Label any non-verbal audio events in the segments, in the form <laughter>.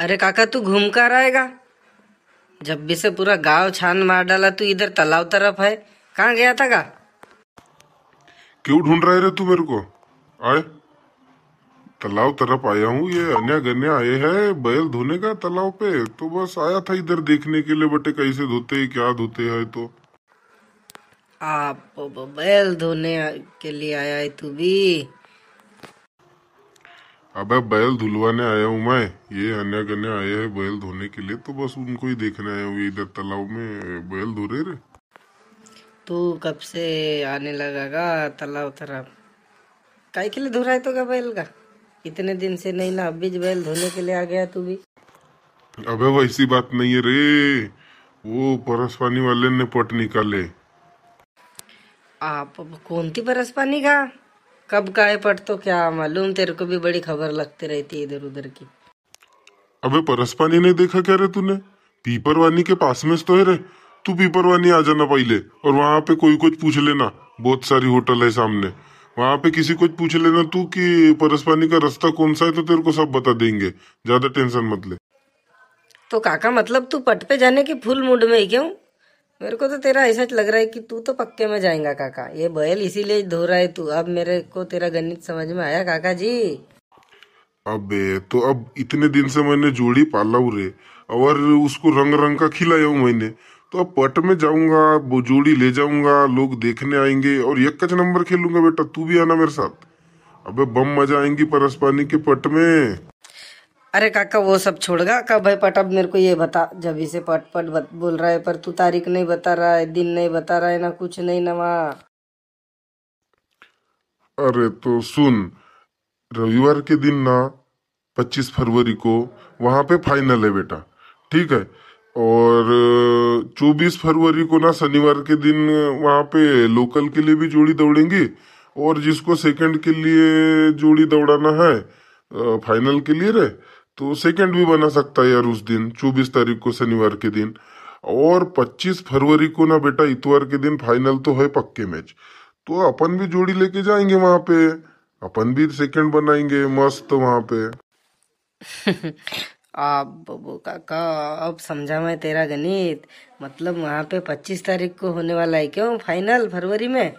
अरे काका तू घूम कर आएगा जब भी से पूरा गांव छान मार डाला तू इधर तालाब तरफ है कहाँ गया था का क्यों ढूंढ रहे रे तू मेरे को आए तालाब तरफ आया हूँ ये अन्य गन्या आए है बैल धोने का तालाब पे तो बस आया था इधर देखने के लिए बटे कैसे धोते है क्या धोते है तो आप बैल धोने के लिए आया है तू भी अबे बैल धुलवाने आया हूँ मैं ये अन्य कन्या आया है बैल धोने के लिए तो बस उनको ही देखने आया हूँ इधर तालाब में बैल धो रहे रे तू कब से आने लगागा तालाब तरफ काय के लिए धो रहा है तो का बैल का इतने दिन से नहीं ना अभी बैल धोने के लिए आ गया तू भी अबे वैसी बात नहीं है रे वो परस पानी वाले ने पट निकाले आप कौन थी परस पानी का कब पट तो क्या मालूम तेरे को भी बड़ी खबर लगती रहती है इधर उधर की अबे परसपानी ने देखा क्या रे तूने पीपरवानी के पास में तो है रे तू पीपरवानी आ जाना पहले और वहाँ पे कोई कुछ पूछ लेना बहुत सारी होटल है सामने वहाँ पे किसी को पूछ लेना तू कि परसपानी का रास्ता कौन सा है तो तेरे को सब बता देंगे ज्यादा टेंशन मत ले तो काका मतलब तू पट पे जाने की फुल मूड में क्यों मेरे को तो तेरा ऐसा लग रहा है कि तू तो पक्के में जाएगा काका ये बैल इसीलिए धो रहा है तू अब मेरे को तेरा गणित समझ में आया काका जी अबे तो अब इतने दिन से मैंने जोड़ी पाला रे और उसको रंग रंग का खिलाया हूँ मैंने तो अब पट में जाऊंगा वो जोड़ी ले जाऊंगा लोग देखने आएंगे और कच नंबर खेलूंगा बेटा तू भी आना मेरे साथ अबे बम मजा आएंगी परस पानी के पट में अरे काका वो सब छोड़ काका भाई पट अब मेरे को ये बता जब इसे पट पट बोल रहा है पर तू तारीख नहीं बता रहा है दिन नहीं बता रहा है ना कुछ नहीं ना अरे तो सुन रविवार के दिन ना पच्चीस फरवरी को वहां पे फाइनल है बेटा ठीक है और चौबीस फरवरी को ना शनिवार के दिन वहाँ पे लोकल के लिए भी जोड़ी दौड़ेंगे और जिसको सेकंड के लिए जोड़ी दौड़ाना है फाइनल के लिए रे तो सेकंड भी बना सकता है यार उस दिन चौबीस तारीख को शनिवार के दिन और 25 फरवरी को ना बेटा इतवार के दिन फाइनल तो है पक्के मैच तो अपन भी जोड़ी लेके जाएंगे वहां पे अपन भी सेकंड बनाएंगे मस्त वहां पे <laughs> आप बबू काका अब समझा मैं तेरा गणित मतलब वहाँ पे 25 तारीख को होने वाला है क्यों फाइनल फरवरी में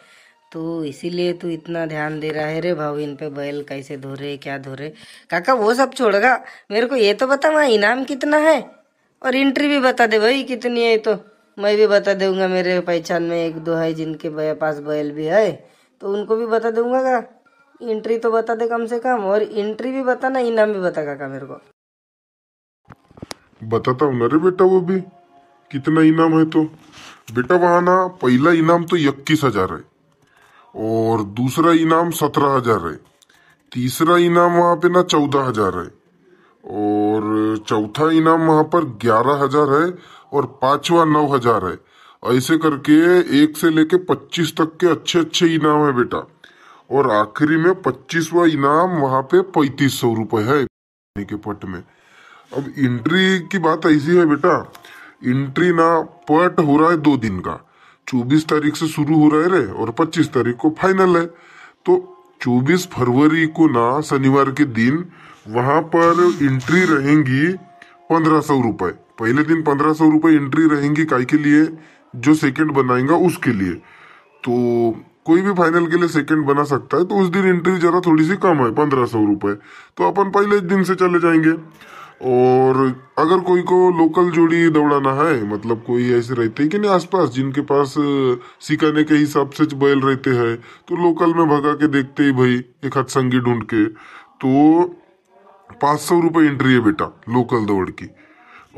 तो इसीलिए तू इतना ध्यान दे रहा है रे भाव इन पे बैल कैसे धो रहे क्या धो रहे काका वो सब छोड़गा मेरे को ये तो बता वहाँ इनाम कितना है और इंट्री भी बता दे भाई कितनी है तो मैं भी बता दूंगा मेरे पहचान में एक दो है जिनके पास बैल भी है तो उनको भी बता दूंगा का इंट्री तो बता दे कम से कम और इंट्री भी बता ना इनाम भी बता काका मेरे को बताता तो हूँ ना रे बेटा वो भी कितना इनाम है तो बेटा वहां ना पहला इनाम तो इक्कीस हजार है और दूसरा इनाम सत्रह हजार है तीसरा इनाम वहां पे ना चौदह हजार है और चौथा इनाम वहां पर ग्यारह हजार है और पांचवा नौ हजार है ऐसे करके एक से लेके पच्चीस तक के अच्छे अच्छे इनाम है बेटा और आखिरी में पच्चीसवा इनाम वहाँ पे पैतीस सौ रुपए है के पट में अब इंट्री की बात ऐसी है बेटा इंट्री ना पट हो रहा है दो दिन का चौबीस तारीख से शुरू हो रहे रे और पच्चीस तारीख को फाइनल है तो चौबीस फरवरी को ना शनिवार के दिन वहां पर एंट्री रहेंगी पंद्रह सौ रुपए पहले दिन पंद्रह सौ रुपए एंट्री रहेंगी काय के लिए जो सेकंड बनाएगा उसके लिए तो कोई भी फाइनल के लिए सेकंड बना सकता है तो उस दिन एंट्री ज़रा थोड़ी सी कम है पंद्रह सौ रुपए तो अपन पहले दिन से चले जाएंगे और अगर कोई को लोकल जोड़ी दौड़ाना है मतलब कोई ऐसे रहते हैं कि नहीं आसपास जिनके पास सिकाने के हिसाब से बैल रहते हैं तो लोकल में भगा के देखते ही भाई एक हाथ संगी ढूंढ के तो पाँच सौ रुपये एंट्री है बेटा लोकल दौड़ की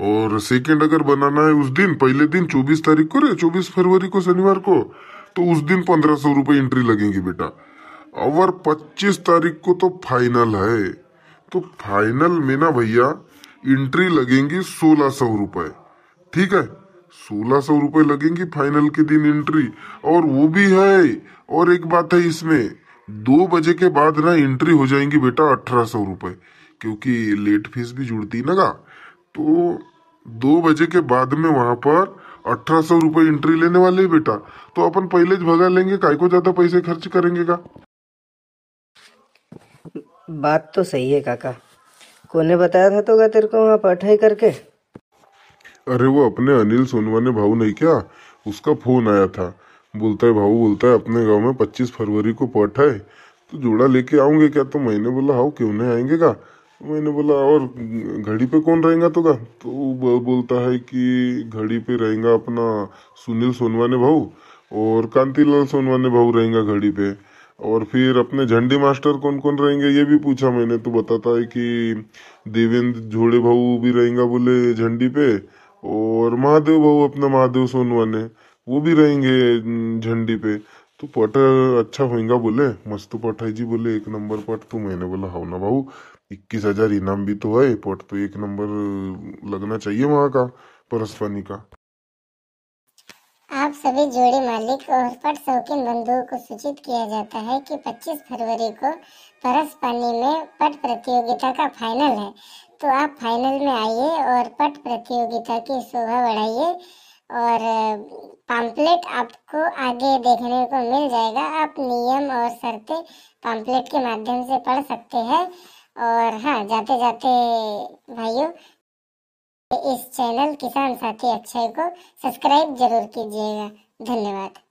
और सेकेंड अगर बनाना है उस दिन पहले दिन चौबीस तारीख को रे चौबीस फरवरी को शनिवार को तो उस दिन पंद्रह सौ रुपये एंट्री लगेंगी बेटा और पच्चीस तारीख को तो फाइनल है तो फाइनल में ना भैया एंट्री लगेंगी सोलह सौ रुपए ठीक है सोलह सौ रुपए लगेंगी फाइनल के दिन एंट्री और वो भी है और एक बात है इसमें दो बजे के बाद ना एंट्री हो जाएंगी बेटा अठारह सौ रुपए क्योंकि लेट फीस भी जुड़ती ना तो दो बजे के बाद में वहां पर अठारह सौ रुपए एंट्री लेने वाले है बेटा तो अपन पहले भगा लेंगे काय को ज़्यादा पैसे खर्च करेंगे का बात तो सही है काका कोने बताया था तो तेरे को वहाँ पढ़ाई करके अरे वो अपने अनिल सोनवाने भाऊ नहीं क्या उसका फोन आया था बोलता है भाऊ बोलता है अपने गांव में 25 फरवरी को पट है तो जोड़ा लेके आऊंगे क्या तो मैंने बोला हाउ क्यों नहीं आएंगे का तो मैंने बोला और घड़ी पे कौन रहेगा तो का तो वो बोलता है कि घड़ी पे रहेगा अपना सुनील सोनवाने भाऊ और कांतीलाल सोनवाने भाऊ रहेगा घड़ी पे और फिर अपने झंडी मास्टर कौन कौन रहेंगे ये भी पूछा मैंने तो बताता है कि देवेंद्र झोड़े भाऊ भी रहेंगे बोले झंडी पे और महादेव भाऊ अपना महादेव सोनवाने वो भी रहेंगे झंडी पे तो पट अच्छा होएगा बोले मस्त पट है जी बोले एक नंबर पट तो मैंने बोला हाउ ना भाऊ इक्कीस हजार इनाम भी तो है पट तो एक नंबर लगना चाहिए वहां का परसपानी का आप सभी जोड़ी मालिक और पट शौकीन बंधुओं को सूचित किया जाता है कि 25 फरवरी को परस पानी में पट प्रतियोगिता का फाइनल है तो आप फाइनल में आइए और पट प्रतियोगिता की शोभा बढ़ाइए और पाम्पलेट आपको आगे देखने को मिल जाएगा आप नियम और शर्तें पाम्पलेट के माध्यम से पढ़ सकते हैं और हाँ जाते जाते भाइयों इस चैनल किसान साथी अक्षय को सब्सक्राइब जरूर कीजिएगा धन्यवाद